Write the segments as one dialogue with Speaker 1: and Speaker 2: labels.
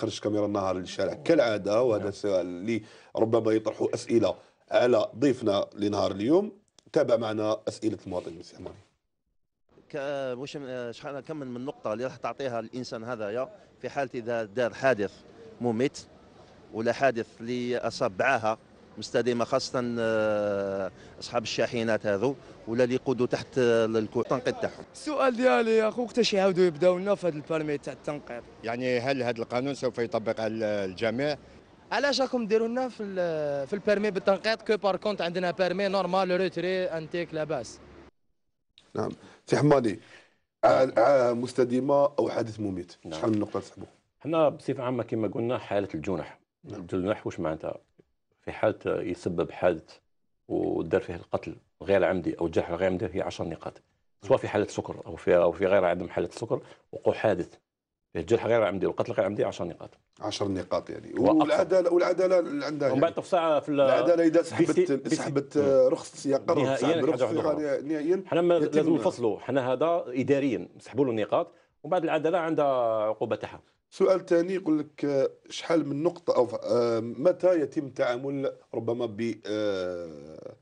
Speaker 1: تخرج كاميرا النهار للشارع نعم. كالعاده وهذا نعم. السؤال اللي ربما يطرحوا اسئله على ضيفنا لنهار اليوم تابع معنا اسئله المواطن الاستعماري
Speaker 2: واش شحال كم من النقطه اللي راح تعطيها الانسان هذايا في حاله اذا دار حادث مميت ولا حادث اللي اصاب بعاها مستديمه خاصه آه، اصحاب الشاحنات هذو ولا اللي يقودوا تحت آه، الكوع التنقيط تاعهم
Speaker 1: السؤال ديالي يا اخو وقتاش يعاودوا يبداوا لنا في هذا البرمي تاع التنقيط
Speaker 2: يعني هل هذا القانون
Speaker 1: سوف يطبق على الجميع
Speaker 2: علاش راكم ديروا لنا في في البرمي بالتنقيط كو بار كونت عندنا بيرمي نورمال روتري انتيك لاباس
Speaker 1: نعم في حمادي آه، مستديمه او حادث مميت نعم. شحال من نقطه تسحبوا
Speaker 2: حنا بصفه عامه كما قلنا حاله الجنح نعم. الجنح واش معناتها في حاله يسبب حادث ودار فيه القتل غير عمدي او جرح غير عمدي هي 10 نقاط سواء في حاله سكر او في او في غير عدم حاله سكر وقوع حادث فيه الجرح غير عمدي والقتل غير عمدي 10 نقاط 10 نقاط يعني والعداله
Speaker 1: والعداله اللي عندها يعني ومن بعد ساعه في العداله اذا سحبت سحبت رخص السياق نهائيا نهائيا حنا لازم نفصلوا
Speaker 2: حنا هذا اداريا سحبوا له النقاط ومن بعد العداله عندها عقوبه تاعها سؤال ثاني يقول
Speaker 1: لك آه، شحال من نقطه او آه، متى يتم التعامل ربما ب آه،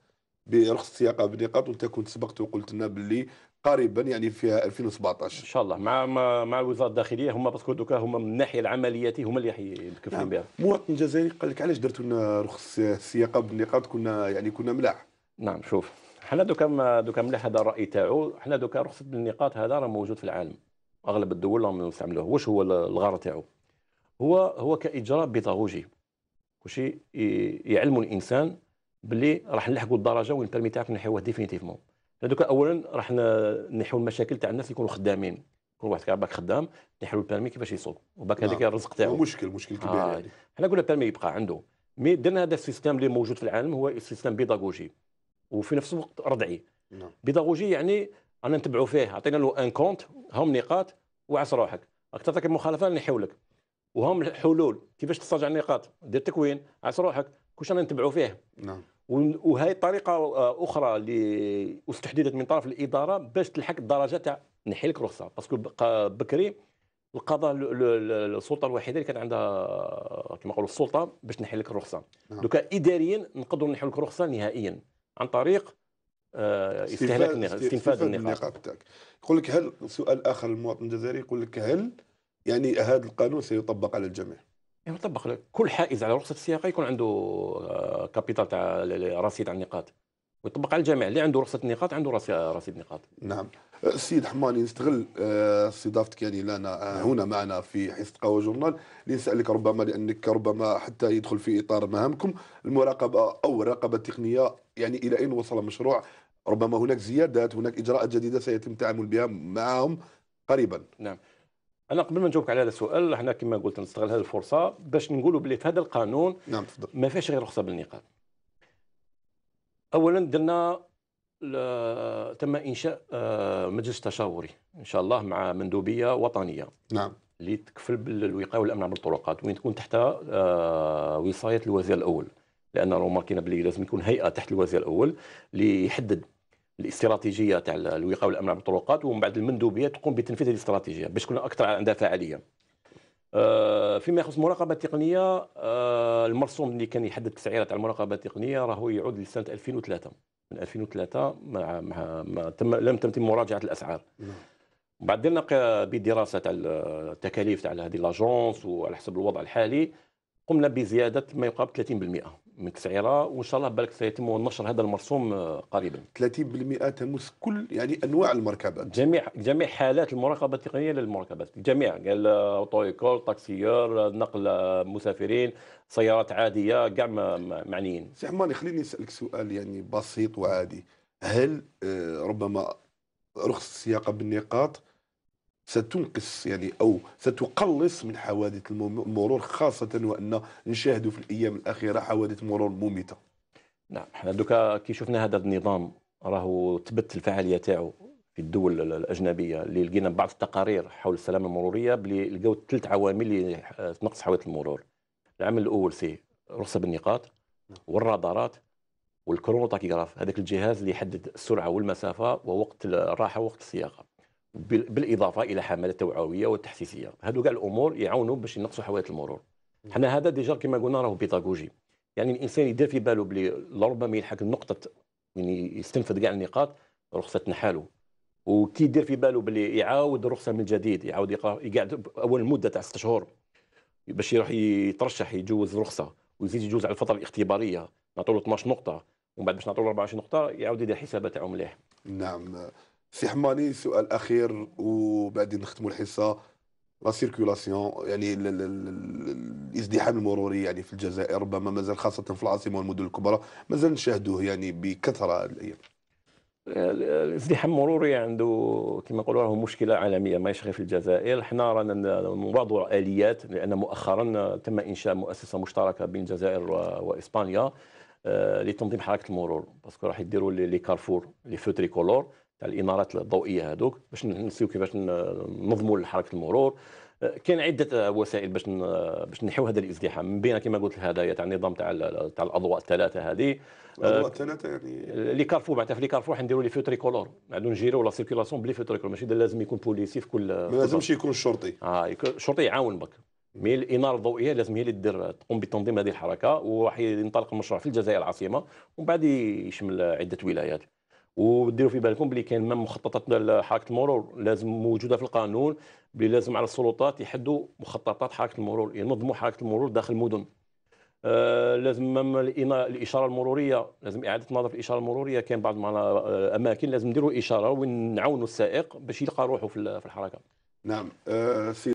Speaker 1: برخص السياقه بنقاط وانت كنت سبقت وقلت لنا باللي قريبا يعني
Speaker 2: في 2017 ان شاء الله مع مع الوزاره الداخليه هما باسكو دوكا هما من الناحيه العملياتيه هما اللي يتكفلوا نعم. بها
Speaker 1: مواطن جزائري قال لك علاش درتوا لنا رخص السياقه بالنقاط كنا
Speaker 2: يعني كنا ملاح نعم شوف حنا دوكا دوكا ملاح هذا الراي تاعو حنا دوكا رخص بالنقاط هذا راه موجود في العالم اغلب الدول يستعملوه واش هو الغرض تاعو هو هو كاجراء بيداغوجي كلشي يعلم الانسان بلي راح نلحقوا الدرجه وين بيرمي تاعك نحيوه ديفينيتيفمون هذوك اولا راح نحيو المشاكل تاع الناس اللي يكونوا خدامين كل واحد باك خدام نحيو البيرمي كيفاش يسوق وباك هذاك نعم. الرزق تاعو مشكل مشكل كبير آه. يعني حنا قلنا البيرمي يبقى عنده مي درنا هذا السيستم اللي موجود في العالم هو سيستم بيداغوجي وفي نفس الوقت ردعي نعم. بيداغوجي يعني انا نتبعوا فيه اعطينا له ان كونت هم نقاط وعس روحك راك تعطيك المخالفه اللي نحولك وهم الحلول كيفاش تسترجع النقاط دير تكوين عس روحك كلش انا نتبعوا فيه نعم وهي طريقه آه، اخرى اللي استحدثت من طرف الاداره باش تلحق الدرجه تاع نحي لك رخصه باسكو بكري القضاء السلطه الوحيده اللي كانت عندها كما نقولوا السلطه باش نحي لك الرخصه نعم. دوكا اداريا نقدروا نحي لك الرخصه نهائيا عن طريق آه، استهلاك النقاط استنفاذ النقاط
Speaker 1: تاعك يقول لك هل سؤال اخر للمواطن الجزائري يقول لك هل يعني هذا القانون سيطبق على الجميع؟
Speaker 2: يطبق كل حائز على رخصه السياقه يكون عنده آه، كابيتال تاع رصيد على النقاط ويطبق على الجميع اللي عنده رخصه النقاط عنده آه، رصيد نقاط نعم السيد
Speaker 1: حماني نستغل استضافتك يعني لنا هنا معنا في حصه قهوه جورنال لنسالك ربما لانك ربما حتى يدخل في اطار مهامكم المراقبه او الرقابه التقنيه يعني الى اين وصل مشروع ربما هناك زيادات هناك إجراءات جديدة سيتم التعامل بها
Speaker 2: معهم قريبا نعم انا قبل ما نجاوبك على هذا السؤال احنا كما قلت نستغل هذه الفرصه باش نقولوا بلي في هذا القانون نعم تفضل ما فيهاش غير رخصه بالنقاب اولا درنا تم انشاء آه، مجلس تشاوري ان شاء الله مع مندوبيه وطنيه نعم اللي تكفل بالوقايه والامن عبر الطرقات وين تكون تحت آه، وصايه الوزير الاول لان رومار ماركينا بلي لازم يكون هيئه تحت الوزير الاول اللي يحدد الاستراتيجيه تاع الوقايه والامن على الطرقات ومن بعد المندوبيه تقوم بتنفيذ الاستراتيجيه باش تكون اكثر عندها فعاليه آه، فيما يخص المراقبه التقنيه آه، المرسوم اللي كان يحدد التسعيره تاع المراقبه التقنيه راهو يعود لسنه 2003 من 2003 مع مع ما تم لم تتم مراجعه الاسعار بعد درنا آه، بدراسه تاع التكاليف تاع هذه لاجونس وعلى حسب الوضع الحالي قمنا بزياده ما يقارب 30% من التسعيره وان شاء الله بالك سيتم نشر هذا المرسوم آه، قريبا 30% تمس كل يعني انواع المركبات جميع جميع حالات المراقبه التقنيه للمركبات جميع قال طويكور تاكسيور نقل آه، مسافرين سيارات عاديه كاع معنيين سي حماني خليني نسالك سؤال يعني بسيط
Speaker 1: وعادي هل آه، ربما رخص السياقه بالنقاط ستنقص يعني او ستقلص من حوادث المرور خاصه وان نشاهد في الايام الاخيره حوادث مرور مميته.
Speaker 2: نعم حنا دوكا كي شفنا هذا النظام راهو تبت الفعاليه تاعو في الدول الاجنبيه اللي لقينا بعض التقارير حول السلامه المروريه بلي لقاو ثلاث عوامل اللي تنقص حوادث المرور. العامل الاول سي رخصه بالنقاط نعم. والرادارات والكرونو تاكيغراف هذاك الجهاز اللي يحدد السرعه والمسافه ووقت الراحه ووقت السياقه. بالاضافه الى حمله توعويه وتحسيسيه هادو كاع الامور يعاونوا باش ينقصوا حوادث المرور حنا هذا ديجا كما قلنا راهو بيتاغوجي يعني الانسان يدير في باله بلي لربما يلحق نقطه يعني يستنفذ كاع النقاط رخصه تنحالو وكي يدير في باله بلي يعاود الرخصه من جديد يعاود يقعد اول مده تاع ست شهور باش يروح يترشح يجوز الرخصه ويزيد يجوز على الفتره الاختباريه نعطوا له 12 نقطه ومن بعد باش نعطوا له 24 نقطه يعاود يدير حسابه تاعو مليح
Speaker 1: نعم سي حماني سؤال اخير وبعدين نختموا الحصه لا سيركولاسيون يعني الازدحام المروري يعني في الجزائر ربما مازال خاصه في العاصمه والمدن الكبرى مازال نشاهدوه
Speaker 2: يعني بكثره الايام الازدحام المروري عنده كما نقولوا راه مشكله عالميه ماهيش غير في الجزائر حنا رانا نواضعوا اليات لان مؤخرا تم انشاء مؤسسه مشتركه بين الجزائر واسبانيا آه، لتنظيم حركه المرور باسكو راح يديروا لي كارفور لي فو تريكولور تاع الانارات الضوئيه هذوك باش نسيو كيفاش ننظموا حركه المرور آه، كاين عده وسائل باش باش نحيو هذا الازدحام من بينها كما قلت الهدايا تاع النظام تاع تاع الاضواء الثلاثه هذه آه، الاضواء الثلاثه يعني لي كارفو معناتها في لي كارفو حنديروا لي فيو تريكولور نعاودو نجيرو لا سيركيلاسيون بلي فيو تريكولور ماشي لازم يكون بوليسي في كل ما لازمش يكون شرطي اه شرطي يعاون بك مي الاناره الضوئيه لازم هي اللي دير تقوم بتنظيم هذه الحركه وراح ينطلق المشروع في الجزائر العاصمه ومن بعد يشمل عده ولايات وديروا في بالكم بلي كاين مام مخططات حركه المرور لازم موجوده في القانون بلي لازم على السلطات يحدوا مخططات حركه المرور ينظموا حركه المرور داخل المدن آه لازم مام الاشاره المروريه لازم اعاده نظر في الاشاره المروريه كاين بعض الاماكن آه، لازم نديروا اشاره ونعاونوا السائق باش يلقى روحه في الحركه
Speaker 1: نعم آه